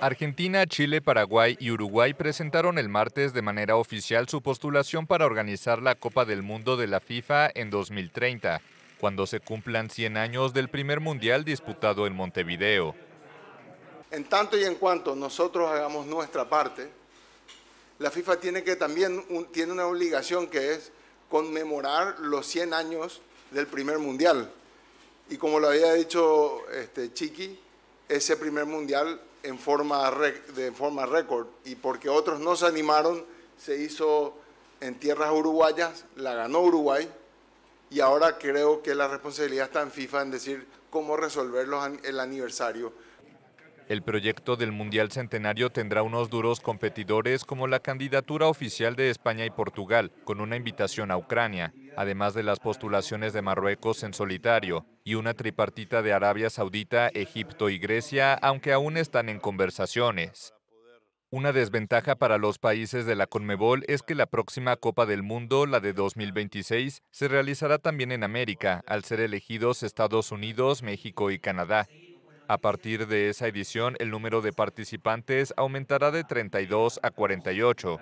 Argentina, Chile, Paraguay y Uruguay presentaron el martes de manera oficial su postulación para organizar la Copa del Mundo de la FIFA en 2030, cuando se cumplan 100 años del primer mundial disputado en Montevideo. En tanto y en cuanto nosotros hagamos nuestra parte, la FIFA tiene que también tiene una obligación que es conmemorar los 100 años del primer mundial. Y como lo había dicho este, Chiqui, ese primer mundial en forma, de forma récord y porque otros no se animaron, se hizo en tierras uruguayas, la ganó Uruguay y ahora creo que la responsabilidad está en FIFA en decir cómo resolver el aniversario. El proyecto del Mundial Centenario tendrá unos duros competidores como la candidatura oficial de España y Portugal, con una invitación a Ucrania, además de las postulaciones de Marruecos en solitario y una tripartita de Arabia Saudita, Egipto y Grecia, aunque aún están en conversaciones. Una desventaja para los países de la Conmebol es que la próxima Copa del Mundo, la de 2026, se realizará también en América, al ser elegidos Estados Unidos, México y Canadá. A partir de esa edición, el número de participantes aumentará de 32 a 48.